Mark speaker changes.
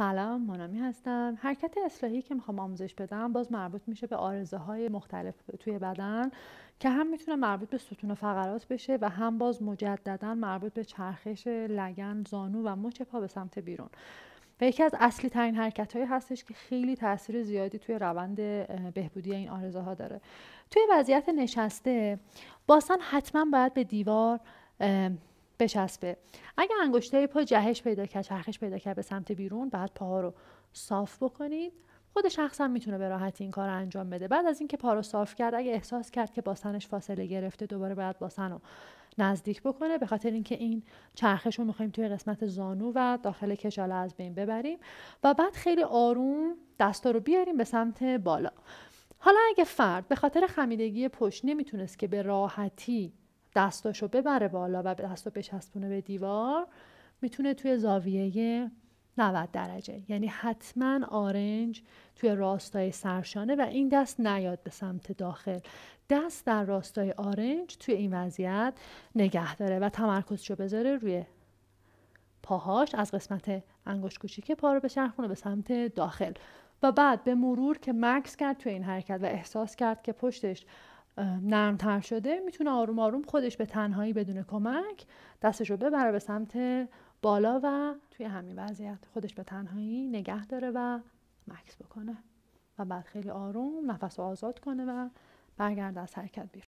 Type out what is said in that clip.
Speaker 1: سلام مانامی هستم حرکت اصلاحی که میخوام آموزش بدم باز مربوط میشه به آرزه مختلف توی بدن که هم میتونه مربوط به ستون و فقرات بشه و هم باز مجددا مربوط به چرخش لگن زانو و مچ پا به سمت بیرون و یکی از اصلی ترین حرکت هایی هستش که خیلی تاثیر زیادی توی روند بهبودی این آرزه ها داره توی وضعیت نشسته باستان حتما باید به دیوار بچسبه اگر انگشته پا جهش پیدا کرد چرخش پیدا کرد به سمت بیرون بعد پاها رو صاف بکنید خود شخص هم میتونه به راحتی این کار رو انجام بده بعد از اینکه پا رو صاف کرد اگه احساس کرد که باسنش فاصله گرفته دوباره باید باسن رو نزدیک بکنه به خاطر اینکه این چرخش رو میخوایم توی قسمت زانو و داخل کشاله از بین ببریم و بعد خیلی آروم دستا رو بیاریم به سمت بالا حالا اگه فرد به خاطر خمیدگی پشت نمیتونست که به راحتی دستاشو ببره بالا و دستو بچسبونه به دیوار میتونه توی زاویه 90 درجه یعنی حتما آرنج توی راستای سرشانه و این دست نیاد به سمت داخل دست در راستای آرنج توی این وضعیت نگه داره و تمرکزشو بذاره روی پاهاش از قسمت انگشت کوچیک پا رو بچرخونه به سمت داخل و بعد به مرور که مکس کرد توی این حرکت و احساس کرد که پشتش نرمتر شده میتونه آروم آروم خودش به تنهایی بدون کمک دستش رو ببره به سمت بالا و توی همین وضعیت خودش به تنهایی نگه داره و مکس بکنه و بعد خیلی آروم نفس آزاد کنه و برگرده از حرکت بیرون